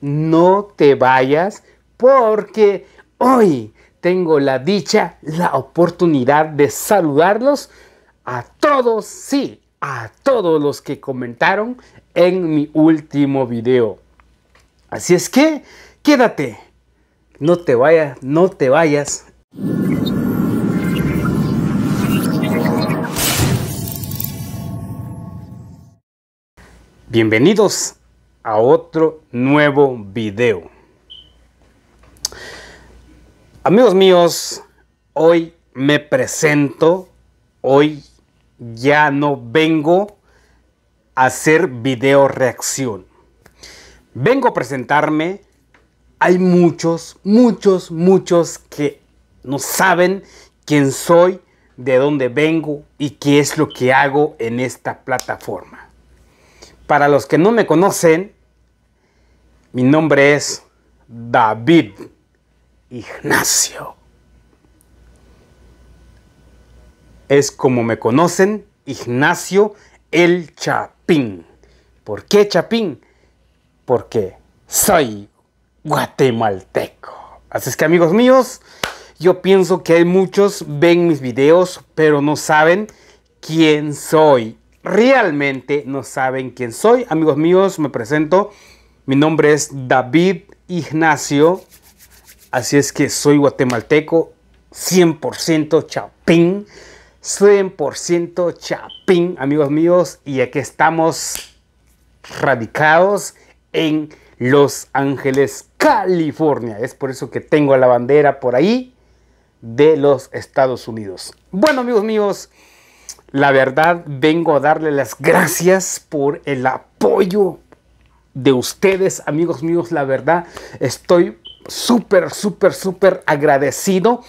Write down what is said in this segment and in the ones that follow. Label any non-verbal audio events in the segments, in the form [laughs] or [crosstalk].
no te vayas porque hoy tengo la dicha, la oportunidad de saludarlos a todos, sí, a todos los que comentaron en mi último video. Así es que quédate, no te vayas, no te vayas. Bienvenidos a otro nuevo video. Amigos míos, hoy me presento, hoy ya no vengo a hacer video reacción. Vengo a presentarme, hay muchos, muchos, muchos que no saben quién soy, de dónde vengo y qué es lo que hago en esta plataforma. Para los que no me conocen, mi nombre es David Ignacio. Es como me conocen, Ignacio el Chapín. ¿Por qué Chapín? Porque soy guatemalteco. Así es que amigos míos, yo pienso que hay muchos ven mis videos, pero no saben quién soy realmente no saben quién soy. Amigos míos, me presento. Mi nombre es David Ignacio. Así es que soy guatemalteco, 100% chapín, 100% chapín, amigos míos. Y aquí estamos radicados en Los Ángeles, California. Es por eso que tengo la bandera por ahí de los Estados Unidos. Bueno, amigos míos. La verdad, vengo a darle las gracias por el apoyo de ustedes, amigos míos. La verdad, estoy súper, súper, súper agradecido.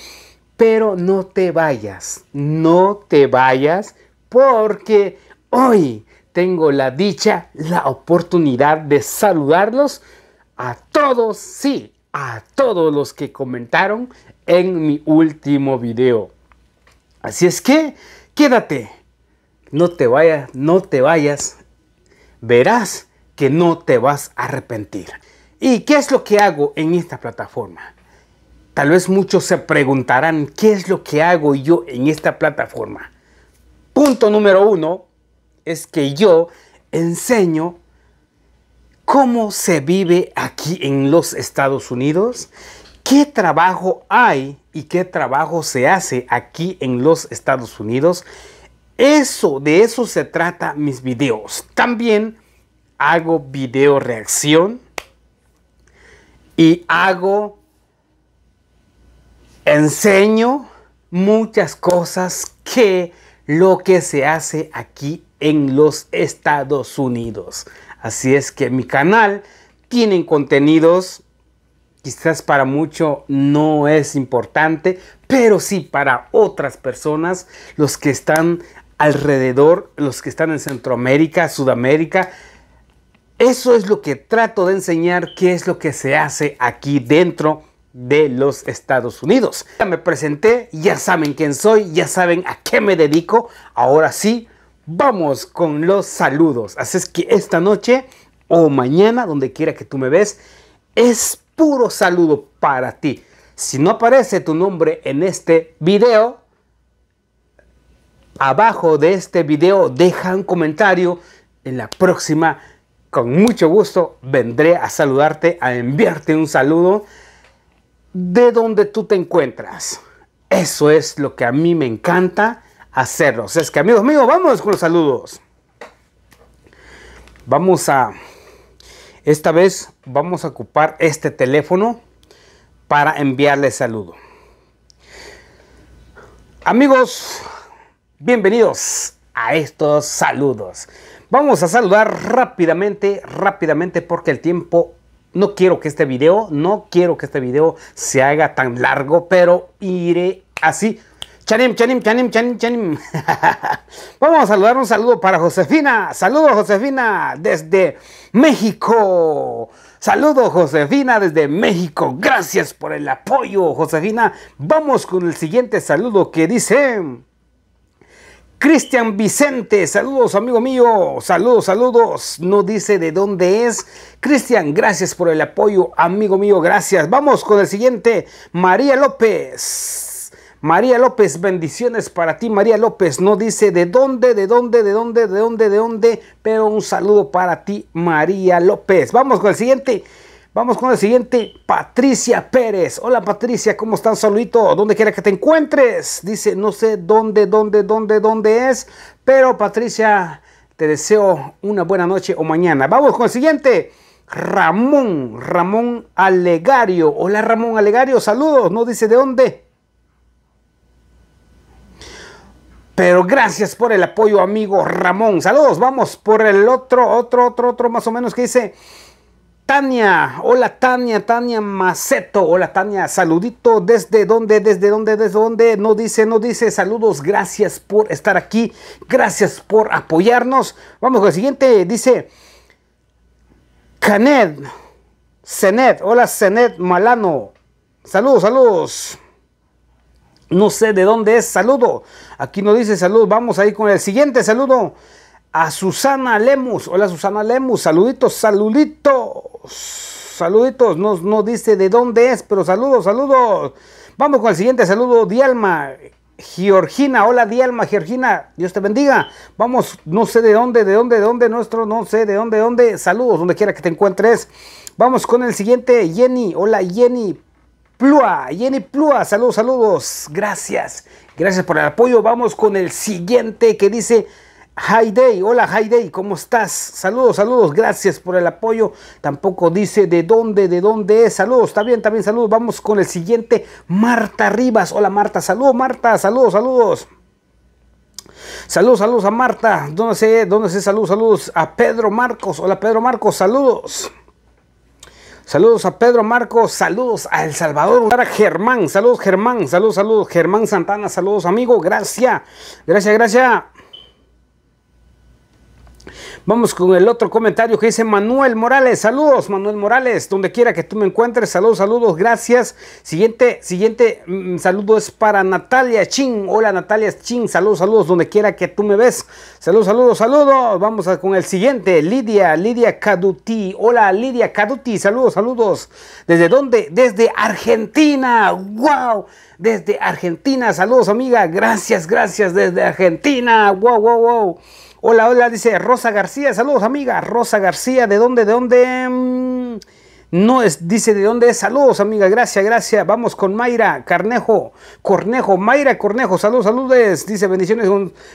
Pero no te vayas, no te vayas, porque hoy tengo la dicha, la oportunidad de saludarlos a todos, sí, a todos los que comentaron en mi último video. Así es que quédate, no te vayas, no te vayas, verás que no te vas a arrepentir. ¿Y qué es lo que hago en esta plataforma? Tal vez muchos se preguntarán, ¿qué es lo que hago yo en esta plataforma? Punto número uno es que yo enseño cómo se vive aquí en los Estados Unidos ¿Qué trabajo hay y qué trabajo se hace aquí en los Estados Unidos? Eso, de eso se trata mis videos. También hago video reacción y hago, enseño muchas cosas que lo que se hace aquí en los Estados Unidos. Así es que mi canal tiene contenidos quizás para mucho no es importante, pero sí para otras personas, los que están alrededor, los que están en Centroamérica, Sudamérica. Eso es lo que trato de enseñar, qué es lo que se hace aquí dentro de los Estados Unidos. Ya me presenté, ya saben quién soy, ya saben a qué me dedico. Ahora sí, vamos con los saludos. Así es que esta noche o mañana, donde quiera que tú me ves, es puro saludo para ti. Si no aparece tu nombre en este video, abajo de este video deja un comentario. En la próxima, con mucho gusto, vendré a saludarte, a enviarte un saludo de donde tú te encuentras. Eso es lo que a mí me encanta hacerlos. Es que amigos míos, vamos con los saludos. Vamos a esta vez vamos a ocupar este teléfono para enviarle saludo. Amigos, bienvenidos a estos saludos. Vamos a saludar rápidamente, rápidamente porque el tiempo no quiero que este video, no quiero que este video se haga tan largo, pero iré así Chanim, chanim, chanim, chanim, chanim. [laughs] Vamos a saludar un saludo para Josefina. Saludos, Josefina, desde México. Saludo, Josefina, desde México. Gracias por el apoyo, Josefina. Vamos con el siguiente saludo que dice. Cristian Vicente, saludos amigo mío, saludos, saludos. No dice de dónde es. Cristian, gracias por el apoyo, amigo mío, gracias. Vamos con el siguiente. María López, María López, bendiciones para ti. María López no dice de dónde, de dónde, de dónde, de dónde, de dónde, pero un saludo para ti, María López. Vamos con el siguiente. Vamos con el siguiente, Patricia Pérez. Hola Patricia, ¿cómo estás? Saludito, donde quiera que te encuentres. Dice, no sé dónde, dónde, dónde, dónde es, pero Patricia, te deseo una buena noche o mañana. Vamos con el siguiente. Ramón, Ramón Alegario. Hola Ramón Alegario, saludos. No dice de dónde, Pero gracias por el apoyo, amigo Ramón. Saludos, vamos por el otro, otro, otro, otro, más o menos que dice Tania. Hola Tania, Tania Maceto. Hola Tania, saludito. ¿Desde dónde? ¿Desde dónde? ¿Desde dónde? No dice, no dice. Saludos, gracias por estar aquí. Gracias por apoyarnos. Vamos con el siguiente. Dice Canet. Senet, Hola Senet Malano. Saludos, saludos. No sé de dónde es. Saludo. Aquí nos dice salud. Vamos ahí con el siguiente saludo. A Susana Lemus. Hola Susana Lemus. Saluditos, saluditos. Saluditos. No, no dice de dónde es, pero saludos, saludos. Vamos con el siguiente saludo. Dialma. Georgina, hola Dialma, Georgina, Dios te bendiga. Vamos, no sé de dónde, de dónde, de dónde, nuestro, no sé de dónde, de dónde. Saludos, donde quiera que te encuentres. Vamos con el siguiente, Jenny. Hola Jenny, Plua, Jenny Plua, saludos, saludos, gracias, gracias por el apoyo. Vamos con el siguiente que dice Hayday, hola Hayday, ¿cómo estás? Saludos, saludos, gracias por el apoyo. Tampoco dice de dónde, de dónde es. Saludos, está bien, también saludos. Vamos con el siguiente, Marta Rivas. Hola Marta, saludos Marta, saludos, saludos. Saludos, saludos a Marta. ¿Dónde sé, dónde se? Saludos, saludos a Pedro Marcos. Hola Pedro Marcos, saludos. Saludos a Pedro Marcos, saludos a El Salvador, a Germán, saludos Germán, saludos, saludos, Germán Santana, saludos amigo, gracias, gracias, gracias. Vamos con el otro comentario que dice Manuel Morales. Saludos, Manuel Morales, donde quiera que tú me encuentres. Saludos, saludos, gracias. Siguiente, siguiente mm, saludo es para Natalia Chin. Hola, Natalia Chin. Saludos, saludos, donde quiera que tú me ves. Saludos, saludos, saludos. Vamos con el siguiente, Lidia, Lidia Caduti. Hola, Lidia Caduti. Saludos, saludos. ¿Desde dónde? Desde Argentina. ¡Wow! Desde Argentina. Saludos, amiga. Gracias, gracias. Desde Argentina. ¡Wow, wow, wow! Hola, hola, dice Rosa García. Saludos, amiga. Rosa García, ¿de dónde? ¿De dónde? Mm, no es, dice de dónde es. Saludos, amiga. Gracias, gracias. Vamos con Mayra Carnejo. Cornejo, Mayra Cornejo. Saludos, saludos. Dice bendiciones.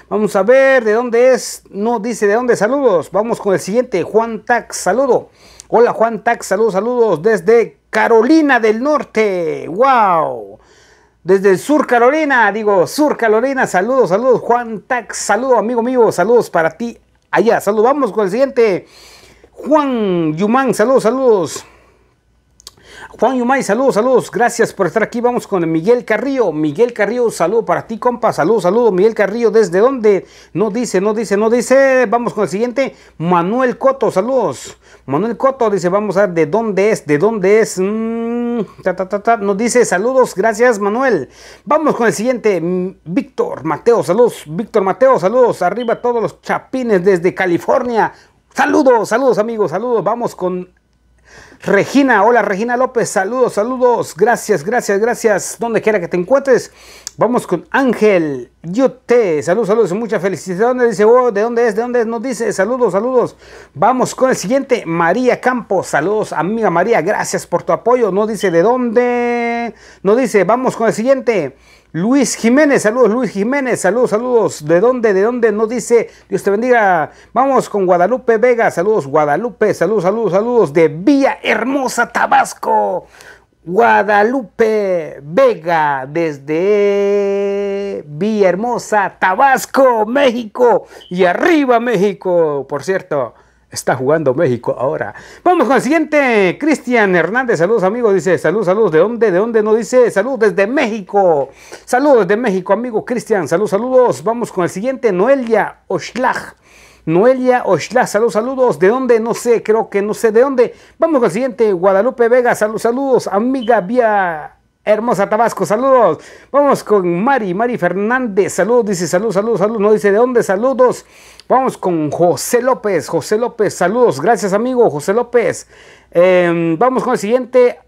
Vamos a ver de dónde es. No dice de dónde. Saludos. Vamos con el siguiente. Juan Tax, saludo. Hola, Juan Tax. Saludos, saludos desde Carolina del Norte. ¡Wow! Desde Sur Carolina, digo, Sur Carolina, saludos, saludos, Juan Tax, saludo amigo mío, saludos para ti allá, saludos, vamos con el siguiente, Juan Yumán, saludos, saludos. Juan Yumay, saludos, saludos. Gracias por estar aquí. Vamos con Miguel Carrillo. Miguel Carrillo, saludo para ti, compa. Saludos, saludos. Miguel Carrillo, ¿desde dónde? No dice, no dice, no dice. Vamos con el siguiente. Manuel Coto, saludos. Manuel Coto dice, vamos a ver de dónde es, de dónde es. Mm, Nos dice, saludos, gracias, Manuel. Vamos con el siguiente. Mm, Víctor Mateo, saludos. Víctor Mateo, saludos. Arriba todos los chapines desde California. Saludos, saludos amigos, saludos. Vamos con Regina, hola Regina López, saludos, saludos, gracias, gracias, gracias, donde quiera que te encuentres. Vamos con Ángel Yoté, Saludos, saludos muchas felicidades. Dice, ¿de dónde es? ¿De dónde es? Nos dice, saludos, saludos. Vamos con el siguiente, María Campos. Saludos, amiga María, gracias por tu apoyo. No dice, ¿de dónde? No dice, vamos con el siguiente. Luis Jiménez, saludos Luis Jiménez, saludos, saludos. ¿De dónde? ¿De dónde? Nos dice, Dios te bendiga. Vamos con Guadalupe Vega, saludos Guadalupe, saludos, saludos, saludos. De Villa Hermosa, Tabasco. Guadalupe Vega desde Villahermosa, Tabasco, México. Y arriba México, por cierto. Está jugando México ahora. Vamos con el siguiente. Cristian Hernández, saludos amigos. Dice, saludos, saludos, ¿De dónde? ¿De dónde? No dice, Saludos desde México. Saludos desde México, amigo Cristian. saludos, saludos. Vamos con el siguiente. Noelia Oshlag. Noelia Oshla, saludos, saludos. ¿De dónde? No sé, creo que no sé de dónde. Vamos con el siguiente. Guadalupe Vega, saludos, saludos. Amiga Vía Hermosa Tabasco, saludos. Vamos con Mari, Mari Fernández, saludos, dice saludos, saludos, saludos. No dice de dónde, saludos. Vamos con José López, José López, saludos. Gracias, amigo José López. Em, vamos con el siguiente.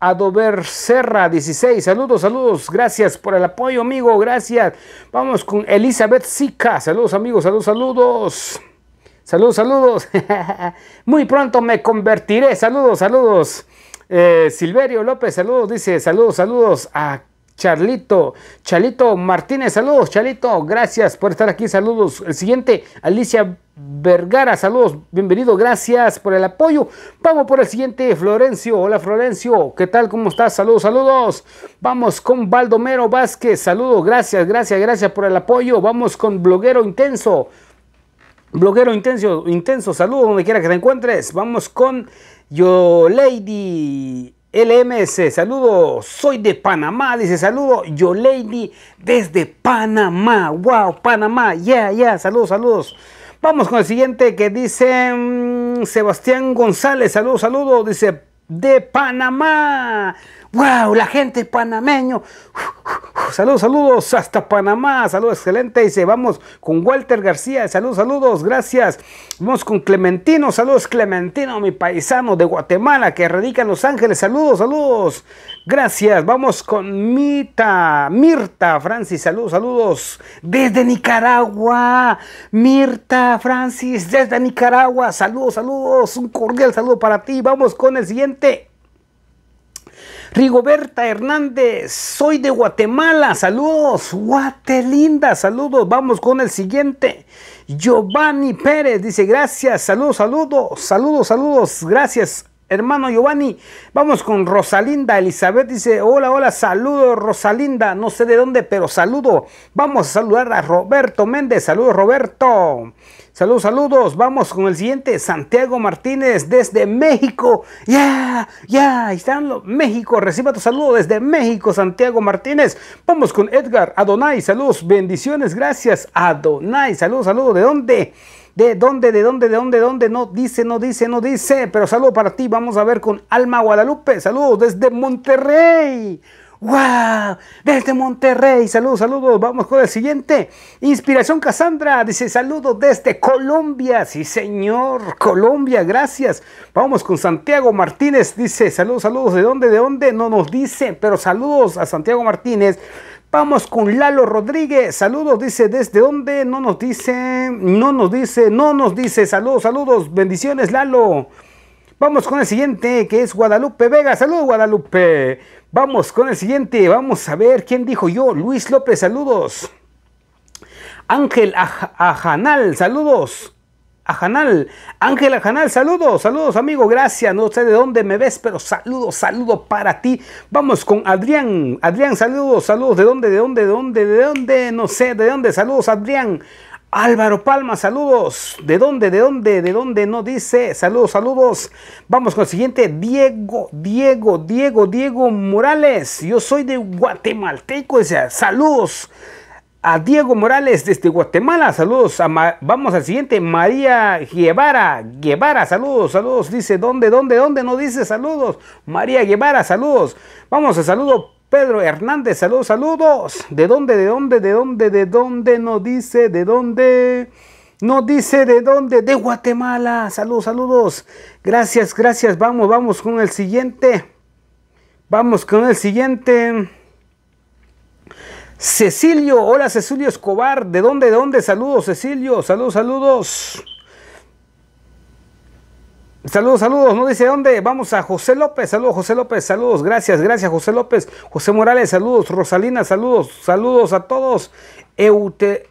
Adober Serra 16. Saludos, saludos. Gracias por el apoyo, amigo. Gracias. Vamos con Elizabeth Sica. Saludos, amigos. Saludos, saludos. Saludos, saludos. [laughs] Muy pronto me convertiré. Saludos, saludos. Eh, Silverio López, saludos. Dice, saludos, saludos a Charlito, Charlito Martínez, saludos Charlito, gracias por estar aquí, saludos. El siguiente, Alicia Vergara, saludos, bienvenido, gracias por el apoyo. Vamos por el siguiente, Florencio, hola Florencio, ¿qué tal? ¿Cómo estás? Saludos, saludos. Vamos con Baldomero Vázquez, saludos, gracias, gracias, gracias por el apoyo. Vamos con Bloguero Intenso, Bloguero Intenso, Intenso, saludos donde quiera que te encuentres. Vamos con Yo Lady LMS, saludo, soy de Panamá, dice saludo, yo lady desde Panamá, wow, Panamá, ya, ya, saludos, saludos. Vamos con el siguiente que dice mm, Sebastián González, saludos, saludos, dice de Panamá. ¡Wow! La gente panameño. Saludos, saludos hasta Panamá. Saludos, excelente. Dice, vamos con Walter García. Saludos, saludos, gracias. Vamos con Clementino. Saludos, Clementino, mi paisano de Guatemala que radica en Los Ángeles. Saludos, saludos. Gracias. Vamos con Mita, Mirta, Francis. Saludos, saludos. Desde Nicaragua. Mirta, Francis, desde Nicaragua. Saludos, saludos. Un cordial saludo para ti. Vamos con el siguiente Rigoberta Hernández, soy de Guatemala, saludos, Guatelinda, saludos, vamos con el siguiente. Giovanni Pérez dice gracias, saludos, saludos, saludos, saludos, gracias hermano Giovanni. Vamos con Rosalinda. Elizabeth dice, hola, hola, saludo Rosalinda. No sé de dónde, pero saludo. Vamos a saludar a Roberto Méndez. Saludos, Roberto. Saludos, saludos. Vamos con el siguiente. Santiago Martínez desde México. Ya, ya, ahí están México. Reciba tu saludo desde México, Santiago Martínez. Vamos con Edgar Adonai. Saludos, bendiciones. Gracias, Adonai. Saludos, saludos. ¿De dónde? ¿De dónde, de dónde, de dónde, de dónde? No dice, no dice, no dice. Pero saludo para ti. Vamos a ver con Alma Guadalupe. Saludos desde Monterrey. ¡Wow! Desde Monterrey, saludos, saludos. Vamos con el siguiente. Inspiración Casandra, dice: Saludos desde Colombia. Sí, señor, Colombia, gracias. Vamos con Santiago Martínez, dice: Saludos, saludos. ¿De dónde? ¿De dónde? No nos dice, pero saludos a Santiago Martínez. Vamos con Lalo Rodríguez. Saludos, dice, ¿desde dónde? No nos dice, no nos dice, no nos dice. Saludos, saludos, bendiciones, Lalo. Vamos con el siguiente, que es Guadalupe Vega. Saludos, Guadalupe. Vamos con el siguiente. Vamos a ver quién dijo yo. Luis López, saludos. Ángel Ajanal, saludos. Ajanal. Ángel Janal, saludos, saludos amigo, gracias. No sé de dónde me ves, pero saludos, saludos para ti. Vamos con Adrián. Adrián, saludos, saludos. ¿De dónde, de dónde, de dónde, de dónde? No sé, de dónde. Saludos, Adrián. Álvaro Palma, saludos. ¿De dónde, de dónde, de dónde? No dice. Saludos, saludos. Vamos con el siguiente. Diego, Diego, Diego, Diego Morales. Yo soy de Guatemalteco. saludos a Diego Morales desde Guatemala. Saludos. Vamos al siguiente. María Guevara. Guevara, saludos, saludos. Dice, ¿dónde, dónde, dónde? No dice saludos. María Guevara, saludos. Vamos a saludo. Pedro Hernández, saludos, saludos. ¿De dónde, de dónde, de dónde, de dónde? No dice, ¿de dónde? No dice de dónde, de Guatemala. Saludos, saludos. Gracias, gracias. Vamos, vamos con el siguiente. Vamos con el siguiente. Cecilio, hola Cecilio Escobar, ¿de dónde, de dónde? Saludos Cecilio, saludos, saludos. Saludos, saludos, no dice dónde, vamos a José López, saludos José López, saludos, gracias, gracias José López, José Morales, saludos, Rosalina, saludos, saludos a todos, Eute,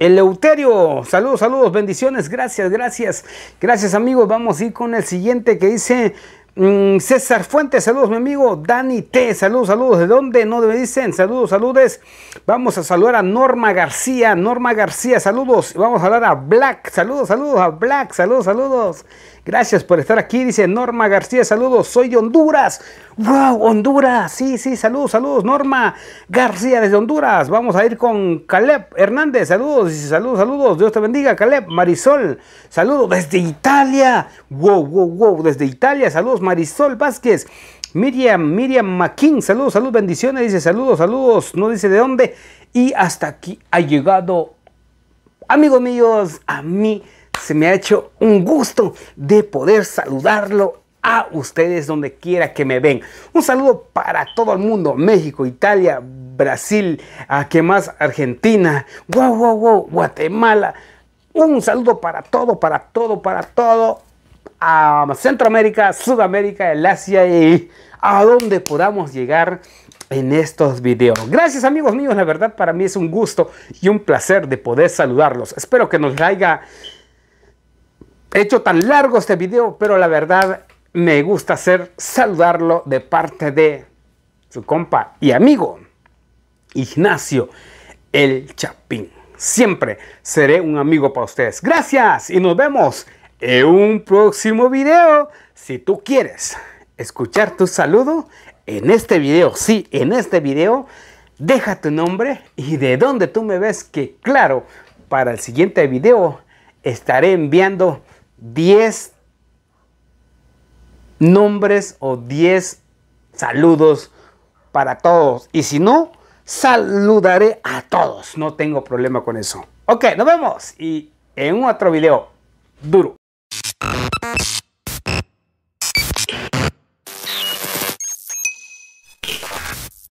Euterio, saludos, saludos, bendiciones, gracias, gracias, gracias amigos, vamos a ir con el siguiente que dice... Mm, César Fuentes, saludos mi amigo. Dani T, saludos, saludos. ¿De dónde? No me dicen. Saludos, saludos, Vamos a saludar a Norma García. Norma García, saludos. Vamos a hablar a Black. Saludos, saludos a Black. Saludos, saludos. Gracias por estar aquí, dice Norma García. Saludos, soy de Honduras. ¡Wow! Honduras. Sí, sí, saludos, saludos. Norma García desde Honduras. Vamos a ir con Caleb Hernández. Saludos, dice, saludos, saludos. Dios te bendiga, Caleb. Marisol, saludos desde Italia. ¡Wow, wow, wow! Desde Italia, saludos, Marisol Vázquez. Miriam, Miriam makin saludos, saludos, bendiciones, dice saludos, saludos, no dice de dónde. Y hasta aquí ha llegado, amigos míos, a mí se me ha hecho un gusto de poder saludarlo a ustedes donde quiera que me ven. Un saludo para todo el mundo, México, Italia, Brasil, a ah, que más Argentina, wow, wow, wow, Guatemala. Un saludo para todo, para todo, para todo. A Centroamérica, Sudamérica, el Asia y a donde podamos llegar en estos videos. Gracias amigos míos, la verdad para mí es un gusto y un placer de poder saludarlos. Espero que nos haya He hecho tan largo este video, pero la verdad me gusta hacer saludarlo de parte de su compa y amigo, Ignacio El Chapín. Siempre seré un amigo para ustedes. Gracias y nos vemos en un próximo video. Si tú quieres escuchar tu saludo en este video, sí, en este video, deja tu nombre y de dónde tú me ves que claro, para el siguiente video estaré enviando 10 nombres o 10 saludos para todos. Y si no, saludaré a todos. No tengo problema con eso. Ok, nos vemos y en otro video duro.